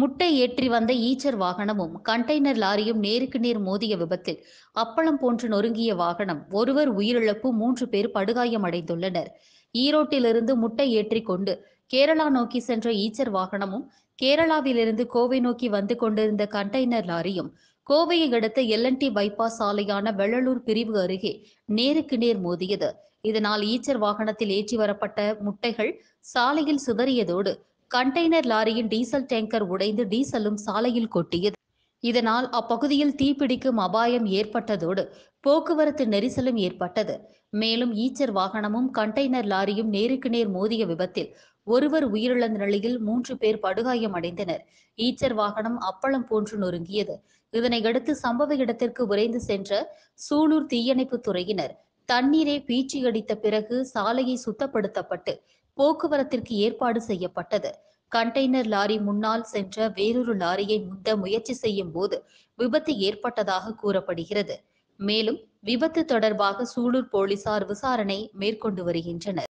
முட்டை ஏற்றி வந்த ஈச்சர் வாகனமும் கண்டெய்னர் லாரியும் நேருக்கு நேர் மோதிய விபத்தில் அப்பளம் போன்று நொறுங்கிய வாகனம் ஒருவர் உயிரிழப்பு மூன்று பேர் படுகாயம் அடைந்துள்ளனர் ஈரோட்டிலிருந்து முட்டை ஏற்றி கொண்டு கேரளா நோக்கி சென்ற ஈச்சர் வாகனமும் கேரளாவிலிருந்து கோவை நோக்கி வந்து கொண்டிருந்த கண்டெய்னர் லாரியும் கோவையை அடுத்த எல்என்டி பைபாஸ் சாலையான வெள்ளலூர் பிரிவு அருகே நேருக்கு நேர் மோதியது இதனால் ஈச்சர் வாகனத்தில் ஏற்றி வரப்பட்ட முட்டைகள் சாலையில் சிதறியதோடு கண்டெய்னர் லாரியின் டீசல் டேங்கர் உடைந்து டீசலும் சாலையில் கொட்டியது இதனால் அப்பகுதியில் தீப்பிடிக்கும் அபாயம் ஏற்பட்டதோடு போக்குவரத்து நெரிசலும் ஏற்பட்டது மேலும் ஈச்சர் வாகனமும் கண்டெய்னர் லாரியும் நேருக்கு நேர் மோதிய விபத்தில் ஒருவர் உயிரிழந்த நிலையில் மூன்று பேர் படுகாயம் அடைந்தனர் ஈச்சர் வாகனம் அப்பளம் போன்று நொறுங்கியது இதனையடுத்து சம்பவ இடத்திற்கு விரைந்து சென்ற சூலூர் தீயணைப்பு துறையினர் தண்ணீரை பீச்சியடித்த பிறகு சாலையை சுத்தப்படுத்தப்பட்டு போக்குவரத்திற்கு ஏற்பாடு செய்யப்பட்டது கண்டெய்னர் லாரி முன்னால் சென்ற வேறொரு லாரியை முந்த முயற்சி செய்யும் போது விபத்து ஏற்பட்டதாக கூறப்படுகிறது மேலும் விபத்து தொடர்பாக சூலூர் போலீசார் விசாரணை மேற்கொண்டு வருகின்றனர்